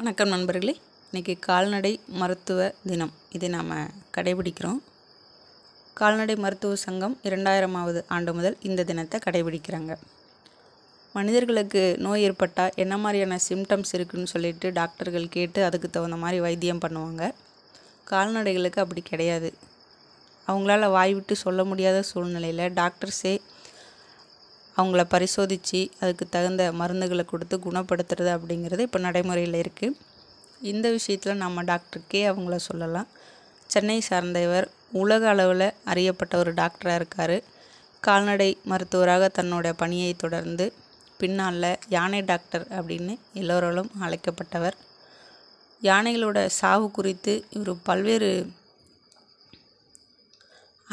வணக்கம் நண்பர்களே இன்றைக்கி கால்நடை மருத்துவ தினம் இதை நாம் கடைபிடிக்கிறோம் கால்நடை மருத்துவ சங்கம் இரண்டாயிரமாவது ஆண்டு முதல் இந்த தினத்தை கடைபிடிக்கிறாங்க மனிதர்களுக்கு நோய் ஏற்பட்டால் என்ன மாதிரியான சிம்டம்ஸ் இருக்குதுன்னு சொல்லிட்டு டாக்டர்கள் கேட்டு அதுக்கு தகுந்த மாதிரி வைத்தியம் பண்ணுவாங்க கால்நடைகளுக்கு அப்படி கிடையாது அவங்களால வாய் விட்டு சொல்ல முடியாத சூழ்நிலையில் டாக்டர்ஸே அவங்கள பரிசோதித்து அதுக்கு தகுந்த மருந்துகளை கொடுத்து குணப்படுத்துறது அப்படிங்கிறது இப்போ நடைமுறையில் இருக்குது இந்த விஷயத்தில் நம்ம டாக்டருக்கே அவங்கள சொல்லலாம் சென்னை சார்ந்த இவர் உலக அளவில் அறியப்பட்ட ஒரு டாக்டராக இருக்கார் கால்நடை மருத்துவராக தன்னோட பணியை தொடர்ந்து பின்னால் யானை டாக்டர் அப்படின்னு எல்லோராலும் அழைக்கப்பட்டவர் யானைகளோட சாவு குறித்து இவர் பல்வேறு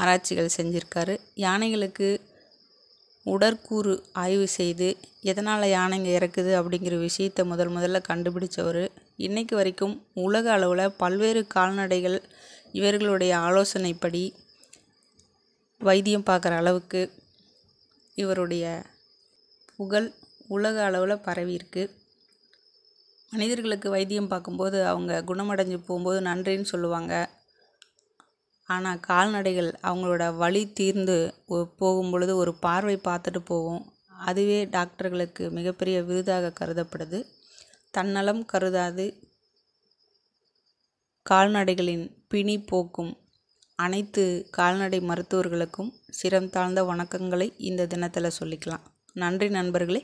ஆராய்ச்சிகள் செஞ்சுருக்காரு யானைகளுக்கு உடற்கூறு ஆய்வு செய்து எதனால் யானைங்க இறக்குது அப்படிங்கிற விஷயத்த முதல் முதல்ல கண்டுபிடிச்சவர் இன்றைக்கு வரைக்கும் உலக அளவில் பல்வேறு கால்நடைகள் இவர்களுடைய ஆலோசனைப்படி வைத்தியம் பார்க்குற அளவுக்கு இவருடைய புகழ் உலக அளவில் பரவியிருக்கு மனிதர்களுக்கு வைத்தியம் பார்க்கும்போது அவங்க குணமடைஞ்சு போகும்போது நன்றின்னு சொல்லுவாங்க ஆனால் கால்நடைகள் அவங்களோட வழி தீர்ந்து போகும் பொழுது ஒரு பார்வை பார்த்துட்டு போகும் அதுவே டாக்டர்களுக்கு மிகப்பெரிய விருதாக கருதப்படுது தன்னலம் கருதாது கால்நடைகளின் பிணி போக்கும் அனைத்து கால்நடை மருத்துவர்களுக்கும் சிரம் தாழ்ந்த வணக்கங்களை இந்த தினத்தில் சொல்லிக்கலாம் நன்றி நண்பர்களே